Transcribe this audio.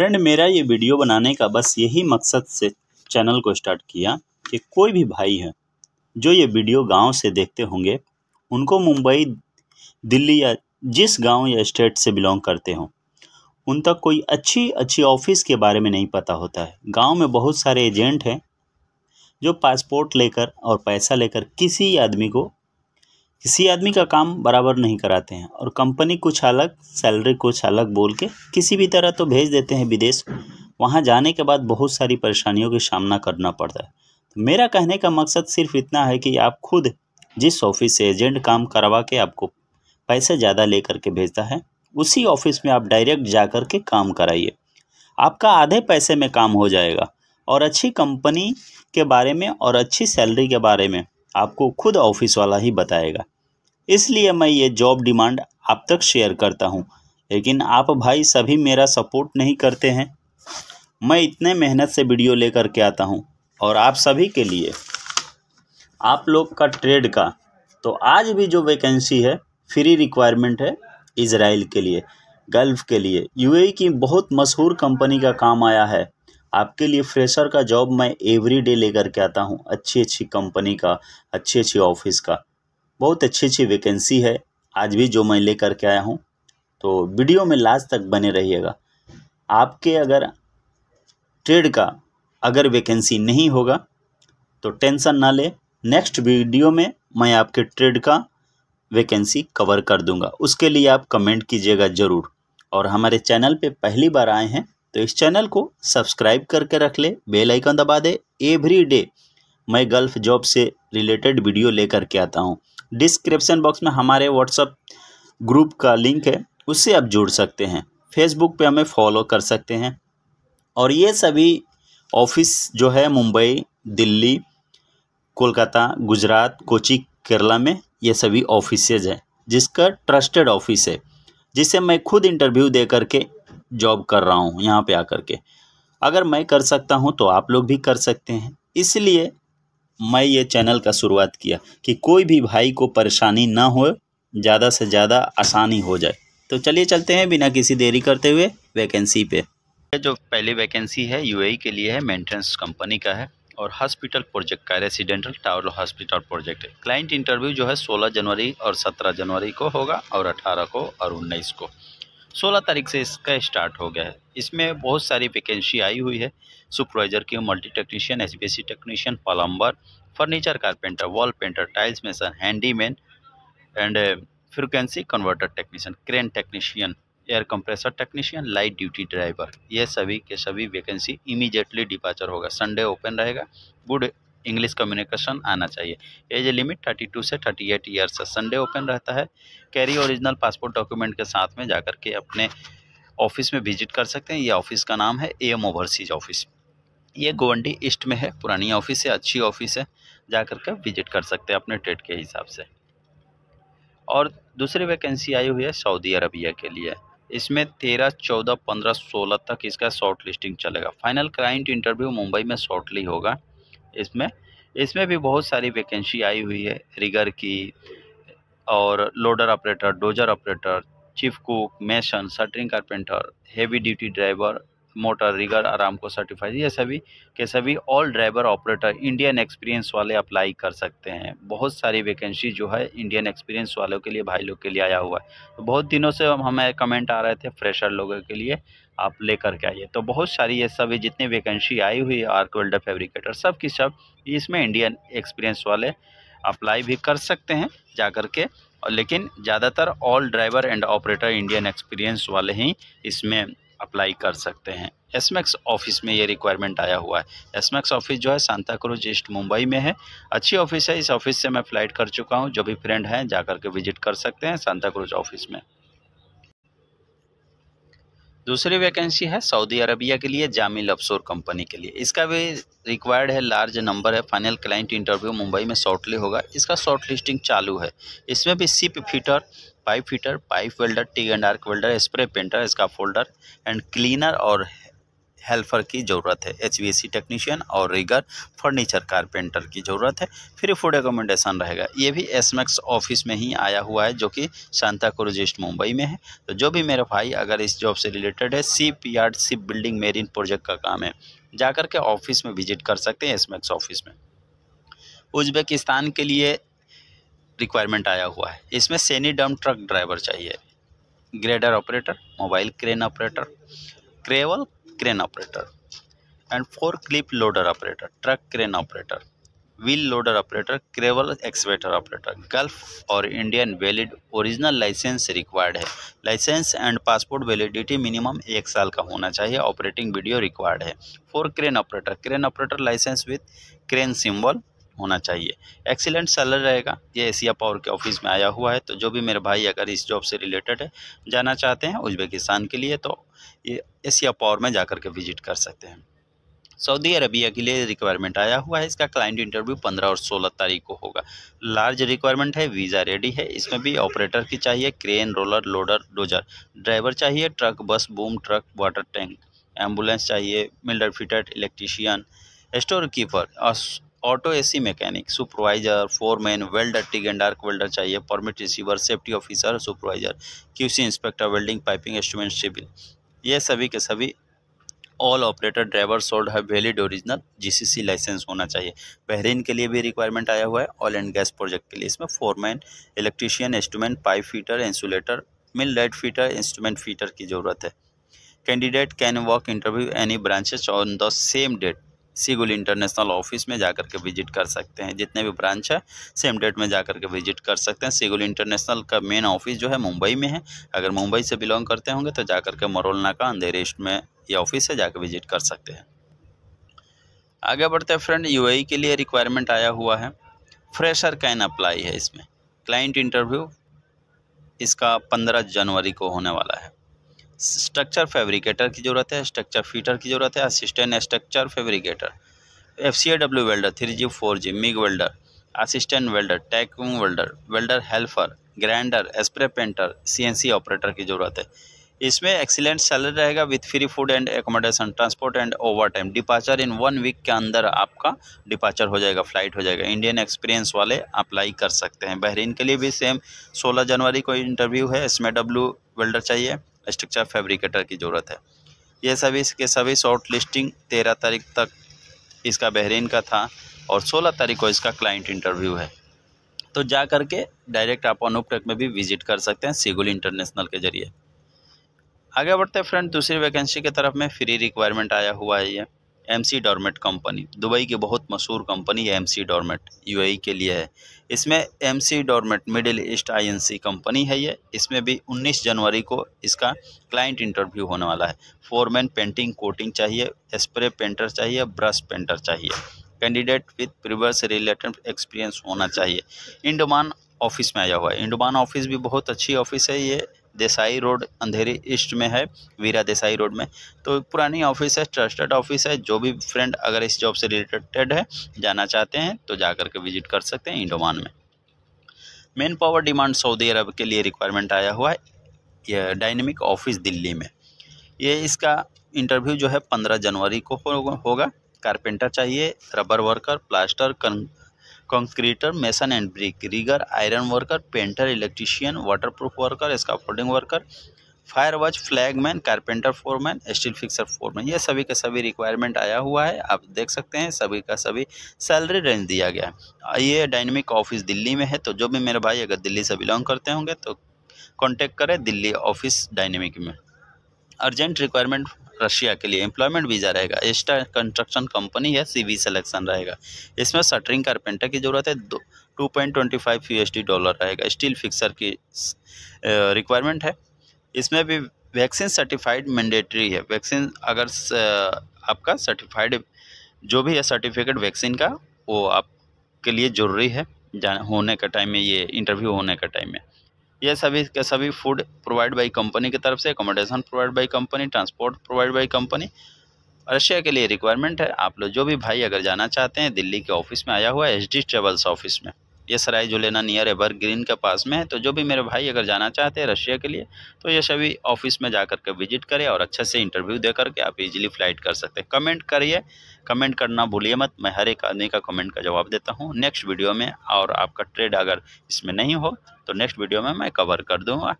friend मेरा ये video बनाने का बस यही मकसद से चैनल को स्टार्ट किया कि कोई भी भाई है जो ये वीडियो गांव से देखते होंगे उनको मुंबई दिल्ली या जिस गांव या स्टेट से बिलोंग करते हों उन तक कोई अच्छी अच्छी ऑफिस के बारे में नहीं पता होता है गांव में बहुत सारे एजेंट हैं जो पासपोर्ट लेकर और पैसा लेकर किसी आदमी को किसी आदमी का काम बराबर नहीं कराते हैं और कंपनी कुछ अलग सैलरी कुछ अलग बोल के किसी भी तरह तो भेज देते हैं विदेश वहाँ जाने के बाद बहुत सारी परेशानियों का सामना करना पड़ता है तो मेरा कहने का मकसद सिर्फ इतना है कि आप खुद जिस ऑफिस से एजेंट काम करवा के आपको पैसे ज़्यादा ले करके भेजता है उसी ऑफिस में आप डायरेक्ट जा कर के काम कराइए आपका आधे पैसे में काम हो जाएगा और अच्छी कंपनी के बारे में और अच्छी सैलरी के बारे में आपको खुद ऑफिस वाला ही बताएगा इसलिए मैं ये जॉब डिमांड आप तक शेयर करता हूँ लेकिन आप भाई सभी मेरा सपोर्ट नहीं करते हैं मैं इतने मेहनत से वीडियो लेकर के आता हूँ और आप सभी के लिए आप लोग का ट्रेड का तो आज भी जो वैकेंसी है फ्री रिक्वायरमेंट है इसराइल के लिए गल्फ़ के लिए यूएई e की बहुत मशहूर कंपनी का काम आया है आपके लिए फ्रेशर का जॉब मैं एवरी डे लेकर के आता हूँ अच्छी अच्छी कंपनी का अच्छी अच्छी ऑफिस का बहुत अच्छी अच्छी वैकेंसी है आज भी जो मैं लेकर के आया हूँ तो वीडियो में लास्ट तक बने रहिएगा आपके अगर ट्रेड का अगर वैकेंसी नहीं होगा तो टेंशन ना ले नेक्स्ट वीडियो में मैं आपके ट्रेड का वैकेंसी कवर कर दूंगा उसके लिए आप कमेंट कीजिएगा ज़रूर और हमारे चैनल पे पहली बार आए हैं तो इस चैनल को सब्सक्राइब करके रख ले बेल आइकन दबा दे एवरी डे मैं गल्फ़ जॉब से रिलेटेड वीडियो लेकर के आता हूँ डिस्क्रिप्शन बॉक्स में हमारे व्हाट्सअप ग्रुप का लिंक है उससे आप जुड़ सकते हैं फेसबुक पे हमें फॉलो कर सकते हैं और ये सभी ऑफिस जो है मुंबई दिल्ली कोलकाता गुजरात कोची केरला में ये सभी ऑफिसेज हैं जिसका ट्रस्टेड ऑफिस है जिसे मैं खुद इंटरव्यू दे करके जॉब कर रहा हूँ यहाँ पे आकर के अगर मैं कर सकता हूँ तो आप लोग भी कर सकते हैं इसलिए मैं ये चैनल का शुरुआत किया कि कोई भी भाई को परेशानी ना हो ज़्यादा से ज़्यादा आसानी हो जाए तो चलिए चलते हैं बिना किसी देरी करते हुए वैकेंसी पे जो पहली वैकेंसी है यूएई e के लिए है मेंटेनेंस कंपनी का है और हॉस्पिटल प्रोजेक्ट का residential tower hospital project client interview जो है सोलह जनवरी और सत्रह जनवरी को होगा और अठारह को और उन्नीस को सोलह तारीख से इसका स्टार्ट हो गया है इसमें बहुत सारी वैकेंसी आई हुई है सुपरवाइज़र की मल्टी टेक्नीशियन एस technician plumber furniture carpenter wall painter tiles mason handyman and frequency converter technician crane technician air compressor technician light duty driver ये सभी के सभी वैकेंसी इमीजिएटली डिपार्चर होगा संडे ओपन रहेगा गुड इंग्लिश कम्युनिकेशन आना चाहिए age limit 32 से 38 eight years Sunday open रहता है कैरी ओरिजिनल पासपोर्ट डॉक्यूमेंट के साथ में जाकर के अपने ऑफिस में विजिट कर सकते हैं ये ऑफिस का नाम है ए एम ओवरसीज ऑफिस ये गोवंडी ईस्ट में है पुरानी ऑफिस है अच्छी ऑफिस है जा कर के विजिट कर सकते हैं अपने ट्रेड के हिसाब से और दूसरी वैकेंसी आई हुई है सऊदी अरबिया के लिए इसमें तेरह चौदह पंद्रह सोलह तक इसका शॉर्ट लिस्टिंग चलेगा फाइनल क्लाइंट इंटरव्यू मुंबई में शॉर्टली होगा इसमें इसमें भी बहुत सारी वैकेंसी आई हुई है रिगर की और loader operator dozer operator chief cook mason shuttering carpenter heavy duty driver motor rigger आराम को सर्टिफाइड ये सभी के सभी all driver operator Indian experience वाले अप्लाई कर सकते हैं बहुत सारी वैकेंसी जो है इंडियन एक्सपीरियंस वालों के लिए भाई लोग के लिए आया हुआ है तो बहुत दिनों से हमें कमेंट आ रहे थे फ्रेशर लोगों के लिए आप लेकर के आइए तो बहुत सारी ये सभी जितनी वैकेंसी आई हुई है आर्क वेल्डर फेब्रिकेटर सब की सब इसमें इंडियन एक्सपीरियंस वाले अप्लाई भी कर सकते हैं जा कर के और लेकिन ज़्यादातर all driver and operator Indian experience वाले ही इसमें अप्लाई कर सकते हैं एसमैक्स ऑफिस में ये रिक्वायरमेंट आया हुआ है एसमैक्स ऑफिस जो है सांता क्रूज ईस्ट मुंबई में है अच्छी ऑफिस है इस ऑफिस से मैं फ़्लाइट कर चुका हूँ जो भी फ्रेंड हैं जा के विजिट कर सकते हैं सांता क्रूज ऑफिस में दूसरी वैकेंसी है सऊदी अरबिया के लिए जामिल अफसोर कंपनी के लिए इसका भी रिक्वायर्ड है लार्ज नंबर है फाइनल क्लाइंट इंटरव्यू मुंबई में शॉर्टली होगा इसका शॉर्ट लिस्टिंग चालू है इसमें भी ship fitter pipe fitter pipe welder T and arc welder spray painter इसका फोल्डर एंड क्लीनर और हेल्पर की ज़रूरत है एच टेक्नीशियन और रिगर फर्नीचर कारपेंटर की ज़रूरत है फिर फूड एकोमोडेशन रहेगा ये भी एसमैक्स ऑफिस में ही आया हुआ है जो कि शांता क्रूज ईस्ट मुंबई में है तो जो भी मेरा भाई अगर इस जॉब से रिलेटेड है shipyard shipbuilding marine project का काम है जाकर के ऑफिस में विजिट कर सकते हैं एसमैक्स ऑफिस में उज्बेकिस्तान के लिए रिक्वायरमेंट आया हुआ है इसमें सेनी डम ट्रक ड्राइवर चाहिए grader operator mobile crane operator crawler crane operator and forklift loader operator truck crane operator wheel loader operator crawler excavator operator Gulf और Indian valid original licence required है licence and passport validity minimum एक साल का होना चाहिए operating video required है for crane operator crane operator licence with crane symbol होना चाहिए एक्सीलेंट सैलर रहेगा ये एशिया पावर के ऑफिस में आया हुआ है तो जो भी मेरे भाई अगर इस जॉब से रिलेटेड है जाना चाहते हैं उज्बेकिस्तान के लिए तो ये एशिया पावर में जा के विजिट कर सकते हैं सऊदी अरबिया के लिए रिक्वायरमेंट आया हुआ है इसका क्लाइंट इंटरव्यू 15 और 16 तारीख को होगा लार्ज रिक्वायरमेंट है वीज़ा रेडी है इसमें भी ऑपरेटर की चाहिए crane roller loader dozer driver चाहिए truck bus boom truck water tank ambulance चाहिए मिल्डर fitter electrician storekeeper auto AC mechanic supervisor foreman welder TIG and arc welder चाहिए permit receiver safety officer supervisor QC inspector welding piping instrument civil ये सभी के सभी all operator driver should है valid original GCC licence होना चाहिए Bahrain के लिए भी रिक्वायरमेंट आया हुआ है ऑयल एंड गैस प्रोजेक्ट के लिए इसमें foreman electrician instrument pipe fitter insulator millwright fitter instrument fitter की ज़रूरत है candidate can walk interview any branches on the same date Seagull International office में जा के विजिट कर सकते हैं जितने भी ब्रांच है सेम डेट में जा के विजिट कर सकते हैं सीगुल इंटरनेशनल का मेन ऑफिस जो है मुंबई में है अगर मुंबई से बिलोंग करते होंगे तो जाकर के मरोलना का अंधेरेस्ट ईस्ट में ये ऑफिस है जाकर विजिट कर सकते हैं आगे बढ़ते हैं फ्रेंड यू e के लिए रिक्वायरमेंट आया हुआ है फ्रेशर कैन अप्लाई है इसमें क्लाइंट इंटरव्यू इसका पंद्रह जनवरी को होने वाला है स्ट्रक्चर फैब्रिकेटर की ज़रूरत है स्ट्रक्चर फीटर की ज़रूरत है assistant structure fabricator F C A W welder three G four G MIG welder assistant welder tack welder welder helper grinder spray painter C N C operator की ज़रूरत है इसमें एक्सीलेंट सैलरी रहेगा with free food and accommodation transport and overtime departure in one week के अंदर आपका departure हो जाएगा फ्लाइट हो जाएगा इंडियन एक्सपीरियंस वाले अप्लाई कर सकते हैं बहरीन के लिए भी सेम 16 जनवरी को इंटरव्यू है इसमें डब्ल्यू वेल्डर चाहिए स्ट्रक्चर फैब्रिकेटर की ज़रूरत है यह सभी इसके सभी शॉर्ट लिस्टिंग तेरह तारीख तक इसका बहरीन का था और सोलह तारीख को इसका क्लाइंट इंटरव्यू है तो जा कर के डायरेक्ट आप अनुपटेक में भी विजिट कर सकते हैं सिगुल इंटरनेशनल के जरिए आगे बढ़ते फ्रेंड दूसरी वैकेंसी की तरफ में फ्री रिक्वायरमेंट आया हुआ है ये एम सी डॉर्मेट कंपनी दुबई की बहुत मशहूर कंपनी है एम सी डॉर्मेट यू के लिए है इसमें एम सी डॉर्मेट मिडिल ईस्ट आई कंपनी है ये इसमें भी 19 जनवरी को इसका क्लाइंट इंटरव्यू होने वाला है फोरमैन पेंटिंग कोटिंग चाहिए स्प्रे पेंटर चाहिए ब्रश पेंटर चाहिए candidate with previous related experience होना चाहिए इंडोमान ऑफिस में आया हुआ है इंडोमान ऑफिस भी बहुत अच्छी ऑफिस है ये देसाई रोड अंधेरी ईस्ट में है वीरा देसाई रोड में तो पुरानी ऑफिस है ट्रस्टेड ऑफिस है जो भी फ्रेंड अगर इस जॉब से रिलेटेड है जाना चाहते हैं तो जा के विजिट कर सकते हैं इंडोमान में manpower demand Saudi Arab के लिए रिक्वायरमेंट आया हुआ है यह डायनेमिक ऑफिस दिल्ली में ये इसका इंटरव्यू जो है पंद्रह जनवरी को होगा कारपेंटर चाहिए rubber worker plaster concreter mason and brick rigger iron worker painter electrician waterproof worker scaffolding worker fire watch flagman carpenter foreman steel fixer foreman ये सभी का सभी रिक्वायरमेंट आया हुआ है आप देख सकते हैं सभी का सभी सैलरी रेंज दिया गया है ये डायनेमिक ऑफिस दिल्ली में है तो जो भी मेरे भाई अगर दिल्ली से बिलोंग करते होंगे तो कॉन्टेक्ट करें दिल्ली ऑफिस डायनेमिक में अर्जेंट रिक्वायरमेंट रशिया के लिए एम्प्लॉयमेंट वीज़ा रहेगा एस्टा कंस्ट्रक्शन कंपनी है सी वी सिलेक्शन रहेगा इसमें सटरिंग कारपेंटर की ज़रूरत है दो two point twenty five U S D dollar रहेगा स्टील फिक्सर की रिक्वायरमेंट है इसमें भी वैक्सीन सर्टिफाइड मैंडेटरी है वैक्सीन अगर आपका सर्टिफाइड जो भी है सर्टिफिकेट वैक्सीन का वो आपके लिए ज़रूरी है होने का टाइम में ये इंटरव्यू होने का टाइम में ये सभी के सभी फूड प्रोवाइड बाई कंपनी की तरफ से accommodation provide by company transport provide by company Russia के लिए रिक्वायरमेंट है आप लोग जो भी भाई अगर जाना चाहते हैं दिल्ली के ऑफिस में आया हुआ है एच ट्रेवल्स ऑफिस में ये Sarai Julena near Evergreen के पास में है तो जो भी मेरे भाई अगर जाना चाहते हैं रशिया के लिए तो ये सभी ऑफिस में जा कर के विजिट करें और अच्छे से इंटरव्यू दे करके आप इजीली फ्लाइट कर सकते हैं कमेंट करिए कमेंट करना भूलिए मत मैं हर एक आदमी का कमेंट का जवाब देता हूँ नेक्स्ट वीडियो में और आपका ट्रेड अगर इसमें नहीं हो तो नेक्स्ट वीडियो में मैं कवर कर दूँगा